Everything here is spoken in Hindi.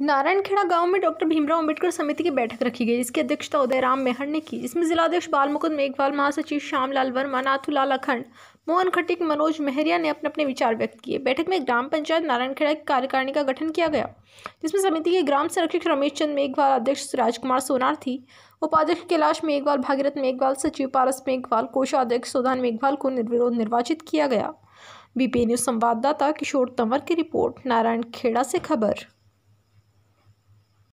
नारायणखेड़ा गांव में डॉक्टर भीमराव अंबेडकर समिति की बैठक रखी गई इसकी अध्यक्षता उदय राम मेहर ने की इसमें जिलाध्यक्ष बाल मुकुंद मेघवाल महासचिव लाल वर्मा नाथूलाल अखंड मोहन खटिक मनोज मेहरिया ने अपने अपने विचार व्यक्त किए बैठक में ग्राम पंचायत नारायणखेड़ा की कार्यकारिणी का गठन किया गया जिसमें समिति के ग्राम संरक्षक रमेश चंद मेघवाल अध्यक्ष राजकुमार सोनार थी उपाध्यक्ष कैलाश मेघवाल भागीरथ मेघवाल सचिव पारस मेघवाल कोषाध्यक्ष सोधान मेघवाल को निर्विरोध निर्वाचित किया गया बीपीए न्यूज संवाददाता किशोर तंवर की रिपोर्ट नारायणखेड़ा से खबर